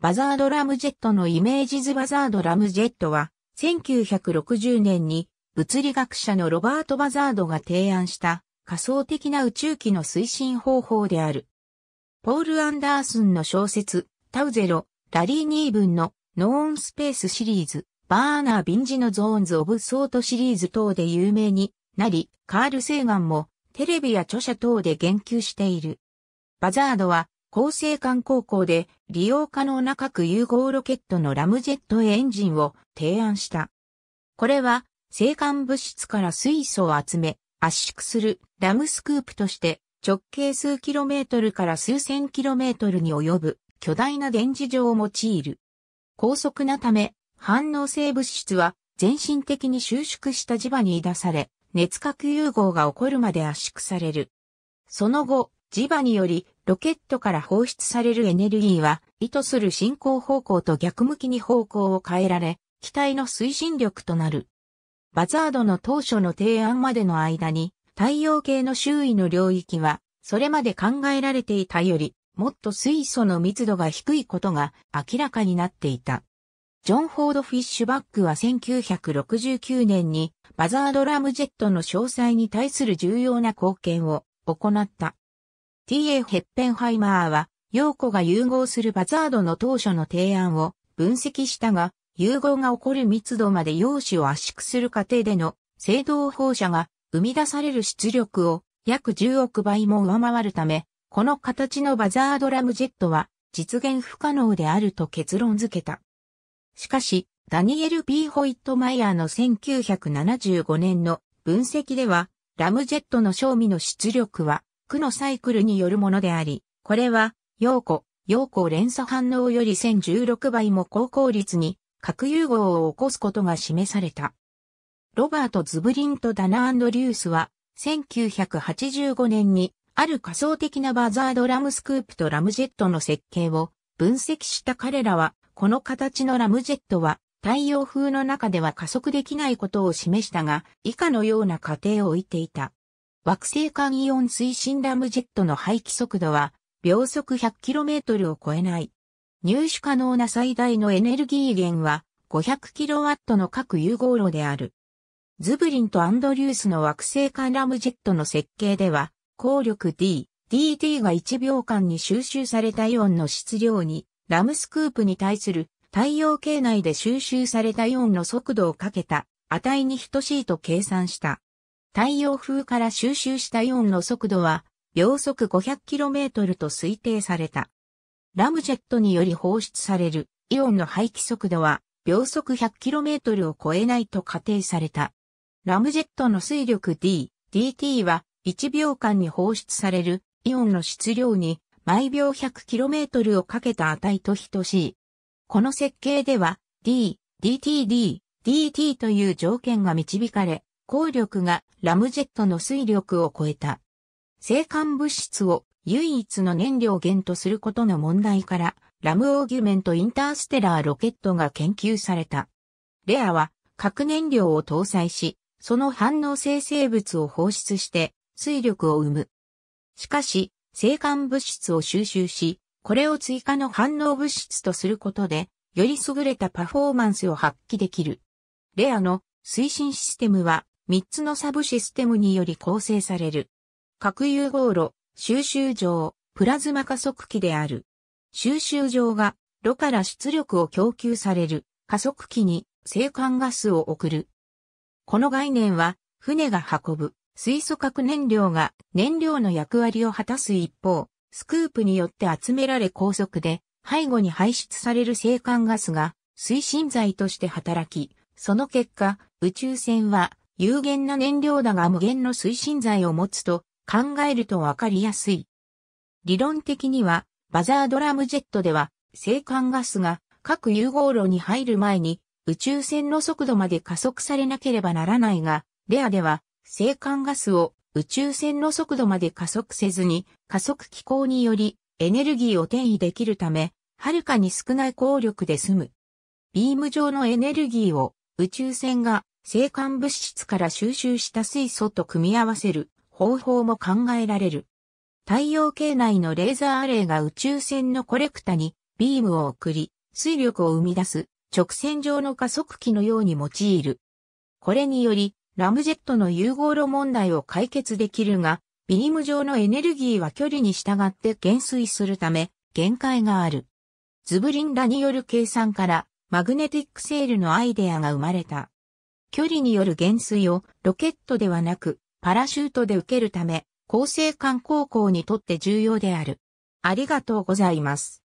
バザードラムジェットのイメージズバザードラムジェットは、1960年に物理学者のロバート・バザードが提案した仮想的な宇宙機の推進方法である。ポール・アンダースンの小説、タウゼロ、ラリー・ニーブンのノーオンスペースシリーズ、バーナー・ビンジのゾーンズ・オブ・ソートシリーズ等で有名になり、カール・セーガンもテレビや著者等で言及している。バザードは厚生館高校で利用可能な各融合ロケットのラムジェットエンジンを提案した。これは、生還物質から水素を集め、圧縮するラムスクープとして直径数キロメートルから数千キロメートルに及ぶ巨大な電磁場を用いる。高速なため、反応性物質は全身的に収縮した磁場に出され、熱核融合が起こるまで圧縮される。その後、磁場によりロケットから放出されるエネルギーは意図する進行方向と逆向きに方向を変えられ、機体の推進力となる。バザードの当初の提案までの間に太陽系の周囲の領域はそれまで考えられていたよりもっと水素の密度が低いことが明らかになっていた。ジョン・フォード・フィッシュバックは1969年にバザード・ラムジェットの詳細に対する重要な貢献を行った。T.A. ヘッペンハイマーは、陽子が融合するバザードの当初の提案を分析したが、融合が起こる密度まで陽子を圧縮する過程での制動放射が生み出される出力を約10億倍も上回るため、この形のバザードラムジェットは実現不可能であると結論付けた。しかし、ダニエル・ B・ ーホイットマイヤーの1975年の分析では、ラムジェットの賞味の出力は区のサイクルによるものであり、これは、陽子、陽子連鎖反応より1016倍も高効率に核融合を起こすことが示された。ロバート・ズブリンとダナ・アンドリュースは、1985年に、ある仮想的なバザードラムスクープとラムジェットの設計を分析した彼らは、この形のラムジェットは、太陽風の中では加速できないことを示したが、以下のような過程を置いていた。惑星間イオン推進ラムジェットの排気速度は秒速 100km を超えない。入手可能な最大のエネルギー源は 500kW の各融合炉である。ズブリンとアンドリュースの惑星間ラムジェットの設計では、効力 D、DT が1秒間に収集されたイオンの質量に、ラムスクープに対する太陽系内で収集されたイオンの速度をかけた値に等しいと計算した。太陽風から収集したイオンの速度は秒速 500km と推定された。ラムジェットにより放出されるイオンの排気速度は秒速 100km を超えないと仮定された。ラムジェットの水力 D、DT は1秒間に放出されるイオンの質量に毎秒 100km をかけた値と等しい。この設計では D、DTD、DT という条件が導かれ、効力がラムジェットの推力を超えた。生還物質を唯一の燃料源とすることの問題から、ラムオーギュメントインターステラーロケットが研究された。レアは核燃料を搭載し、その反応性生物を放出して水力を生む。しかし、生還物質を収集し、これを追加の反応物質とすることで、より優れたパフォーマンスを発揮できる。レアの推進システムは3つのサブシステムにより構成される。核融合炉、収集場、プラズマ加速器である。収集場が炉から出力を供給される加速器に生還ガスを送る。この概念は船が運ぶ水素核燃料が燃料の役割を果たす一方、スクープによって集められ高速で背後に排出される生還ガスが推進剤として働き、その結果、宇宙船は有限な燃料だが無限の推進剤を持つと考えるとわかりやすい。理論的には、バザードラムジェットでは、生還ガスが各融合炉に入る前に宇宙船の速度まで加速されなければならないが、レアでは、生還ガスを宇宙船の速度まで加速せずに、加速機構によりエネルギーを転移できるため、はるかに少ない効力で済む。ビーム状のエネルギーを宇宙船が生還物質から収集した水素と組み合わせる方法も考えられる。太陽系内のレーザーアレイが宇宙船のコレクタにビームを送り、水力を生み出す直線上の加速器のように用いる。これにより、ラムジェットの融合炉問題を解決できるが、ビーム上のエネルギーは距離に従って減衰するため、限界がある。ズブリンらによる計算から、マグネティックセールのアイデアが生まれた。距離による減衰をロケットではなくパラシュートで受けるため、厚生館高校にとって重要である。ありがとうございます。